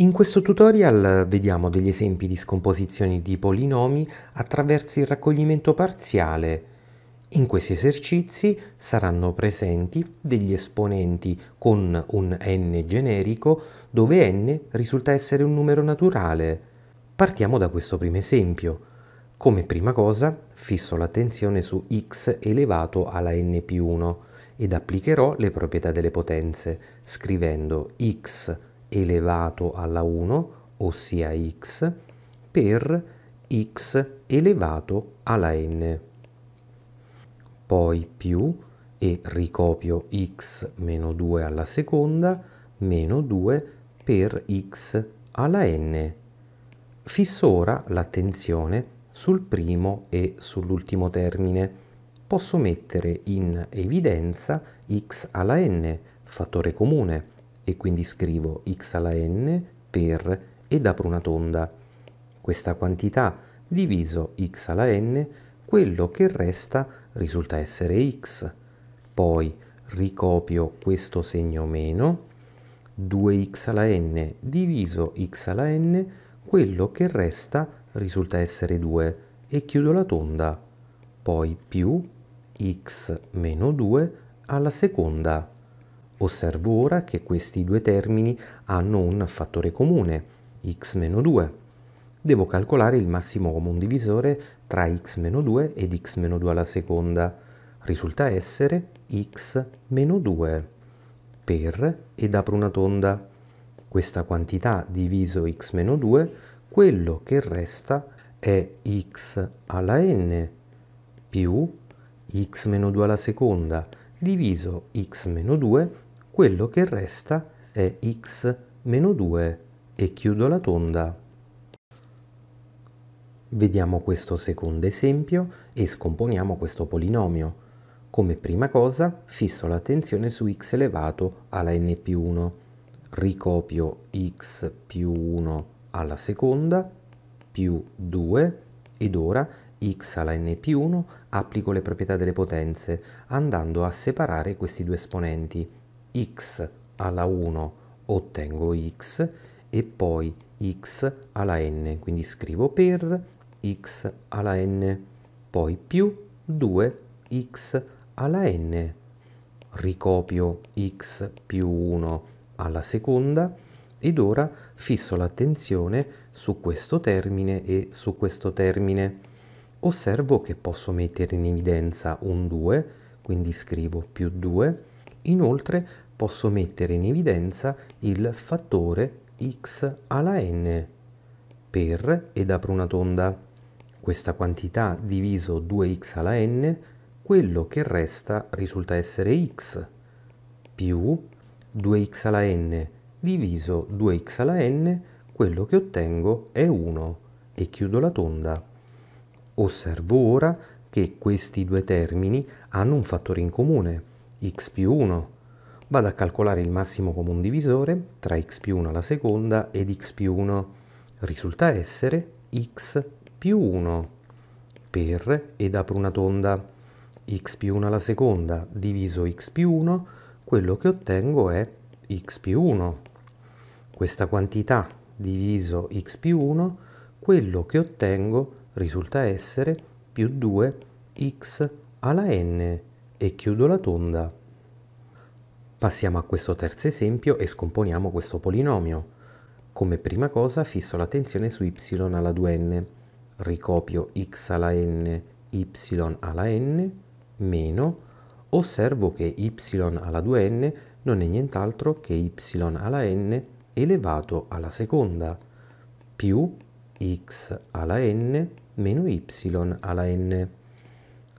In questo tutorial vediamo degli esempi di scomposizioni di polinomi attraverso il raccoglimento parziale. In questi esercizi saranno presenti degli esponenti con un n generico dove n risulta essere un numero naturale. Partiamo da questo primo esempio. Come prima cosa fisso l'attenzione su x elevato alla n più 1 ed applicherò le proprietà delle potenze scrivendo x elevato alla 1, ossia x, per x elevato alla n. Poi più e ricopio x meno 2 alla seconda meno 2 per x alla n. Fisso ora l'attenzione sul primo e sull'ultimo termine. Posso mettere in evidenza x alla n, fattore comune, e quindi scrivo x alla n per ed apro una tonda. Questa quantità diviso x alla n, quello che resta risulta essere x. Poi ricopio questo segno meno, 2x alla n diviso x alla n, quello che resta risulta essere 2 e chiudo la tonda. Poi più x meno 2 alla seconda Osservo ora che questi due termini hanno un fattore comune, x-2. Devo calcolare il massimo comune divisore tra x-2 ed x-2 alla seconda. Risulta essere x-2 per ed apro una tonda. Questa quantità diviso x-2, quello che resta è x alla n più x-2 alla seconda diviso x-2 quello che resta è x meno 2 e chiudo la tonda. Vediamo questo secondo esempio e scomponiamo questo polinomio. Come prima cosa fisso l'attenzione su x elevato alla n più 1, ricopio x più 1 alla seconda più 2 ed ora x alla n più 1 applico le proprietà delle potenze andando a separare questi due esponenti x alla 1 ottengo x e poi x alla n, quindi scrivo per x alla n, poi più 2x alla n, ricopio x più 1 alla seconda ed ora fisso l'attenzione su questo termine e su questo termine. Osservo che posso mettere in evidenza un 2, quindi scrivo più 2, inoltre posso mettere in evidenza il fattore x alla n per ed apro una tonda. Questa quantità diviso 2x alla n, quello che resta risulta essere x più 2x alla n diviso 2x alla n, quello che ottengo è 1 e chiudo la tonda. Osservo ora che questi due termini hanno un fattore in comune, x più 1, vado a calcolare il massimo comune divisore tra x più 1 alla seconda ed x più 1 risulta essere x più 1 per, ed apro una tonda, x più 1 alla seconda diviso x più 1, quello che ottengo è x più 1. Questa quantità diviso x più 1, quello che ottengo risulta essere più 2x alla n e chiudo la tonda Passiamo a questo terzo esempio e scomponiamo questo polinomio. Come prima cosa fisso la tensione su y alla 2n, ricopio x alla n, y alla n, meno, osservo che y alla 2n non è nient'altro che y alla n elevato alla seconda, più x alla n meno y alla n.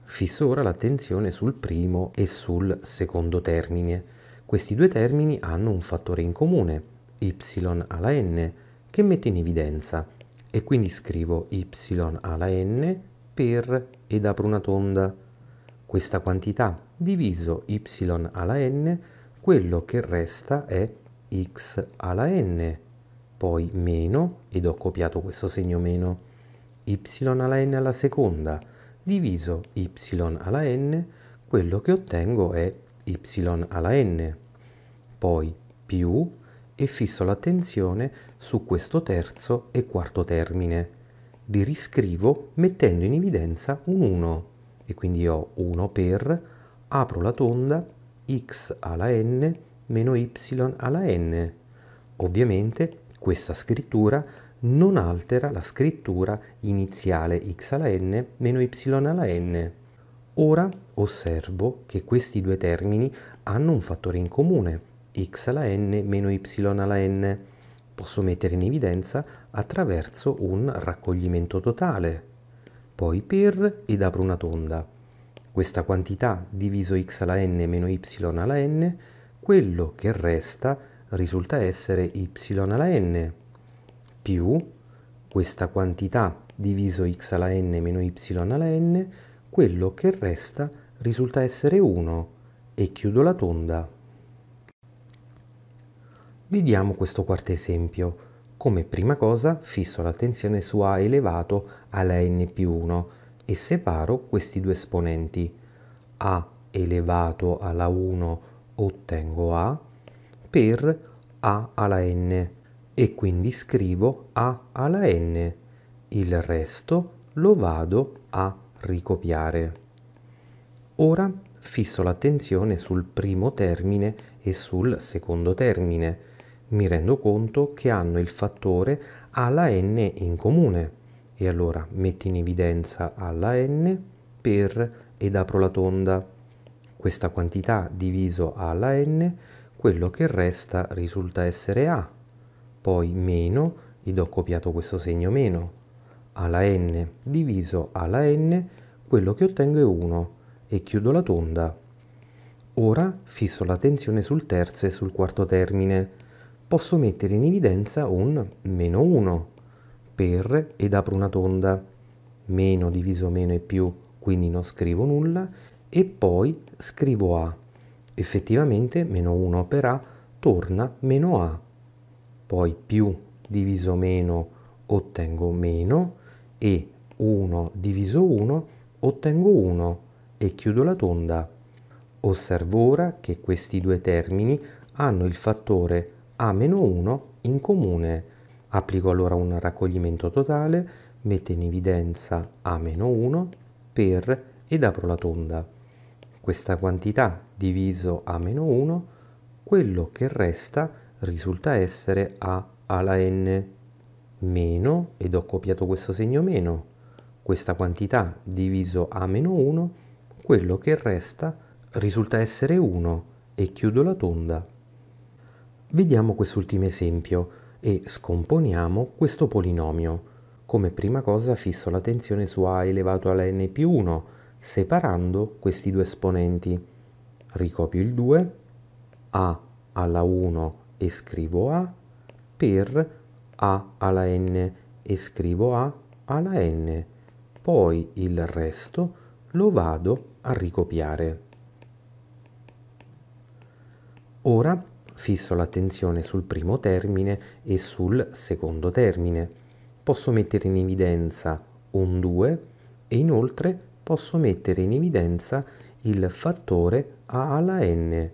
Fisso ora la tensione sul primo e sul secondo termine. Questi due termini hanno un fattore in comune, y alla n, che mette in evidenza e quindi scrivo y alla n per ed apro una tonda. Questa quantità diviso y alla n, quello che resta è x alla n, poi meno, ed ho copiato questo segno meno, y alla n alla seconda, diviso y alla n, quello che ottengo è y alla n poi più e fisso l'attenzione su questo terzo e quarto termine. Li riscrivo mettendo in evidenza un 1 e quindi ho 1 per, apro la tonda, x alla n meno y alla n. Ovviamente questa scrittura non altera la scrittura iniziale x alla n meno y alla n. Ora osservo che questi due termini hanno un fattore in comune, x alla n meno y alla n. Posso mettere in evidenza attraverso un raccoglimento totale, poi per ed apro una tonda. Questa quantità diviso x alla n meno y alla n, quello che resta risulta essere y alla n più questa quantità diviso x alla n meno y alla n, quello che resta risulta essere 1 e chiudo la tonda. Vediamo questo quarto esempio. Come prima cosa fisso l'attenzione su A elevato alla n più 1 e separo questi due esponenti. A elevato alla 1 ottengo A per A alla n e quindi scrivo A alla n. Il resto lo vado a ricopiare. Ora fisso l'attenzione sul primo termine e sul secondo termine mi rendo conto che hanno il fattore alla n in comune. E allora metto in evidenza alla n per ed apro la tonda. Questa quantità diviso alla n, quello che resta risulta essere a. Poi meno, ed ho copiato questo segno meno. Alla n diviso alla n, quello che ottengo è 1 e chiudo la tonda. Ora fisso la tensione sul terzo e sul quarto termine posso mettere in evidenza un meno 1 per ed apro una tonda meno diviso meno e più quindi non scrivo nulla e poi scrivo a effettivamente meno 1 per a torna meno a poi più diviso meno ottengo meno e 1 diviso 1 ottengo 1 e chiudo la tonda. Osservo ora che questi due termini hanno il fattore a meno 1 in comune applico allora un raccoglimento totale metto in evidenza a meno 1 per ed apro la tonda questa quantità diviso a meno 1 quello che resta risulta essere a alla n meno ed ho copiato questo segno meno questa quantità diviso a meno 1 quello che resta risulta essere 1 e chiudo la tonda Vediamo quest'ultimo esempio e scomponiamo questo polinomio. Come prima cosa fisso la tensione su a elevato alla n più 1, separando questi due esponenti. Ricopio il 2, a alla 1 e scrivo a, per a alla n e scrivo a alla n. Poi il resto lo vado a ricopiare. Ora Fisso l'attenzione sul primo termine e sul secondo termine. Posso mettere in evidenza un 2 e inoltre posso mettere in evidenza il fattore a alla n,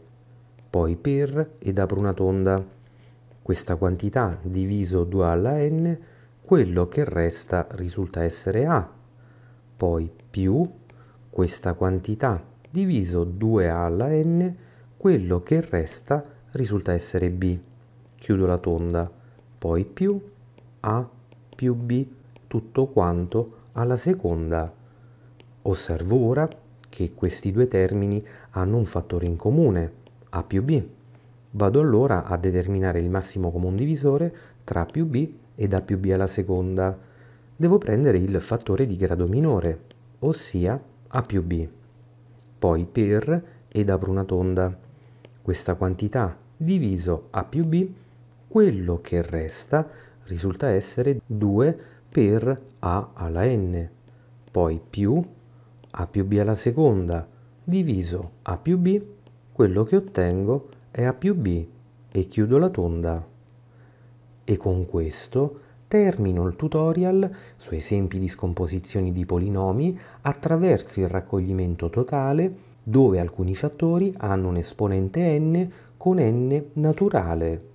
poi per ed apro una tonda. Questa quantità diviso 2 alla n, quello che resta risulta essere a, poi più questa quantità diviso 2 alla n, quello che resta risulta essere B. Chiudo la tonda, poi più A più B tutto quanto alla seconda. Osservo ora che questi due termini hanno un fattore in comune, A più B. Vado allora a determinare il massimo comune divisore tra più B ed A più B alla seconda. Devo prendere il fattore di grado minore, ossia A più B. Poi per ed apro una tonda. Questa quantità diviso a più b, quello che resta risulta essere 2 per a alla n, poi più a più b alla seconda diviso a più b, quello che ottengo è a più b e chiudo la tonda. E con questo termino il tutorial su esempi di scomposizioni di polinomi attraverso il raccoglimento totale dove alcuni fattori hanno un esponente n con N naturale.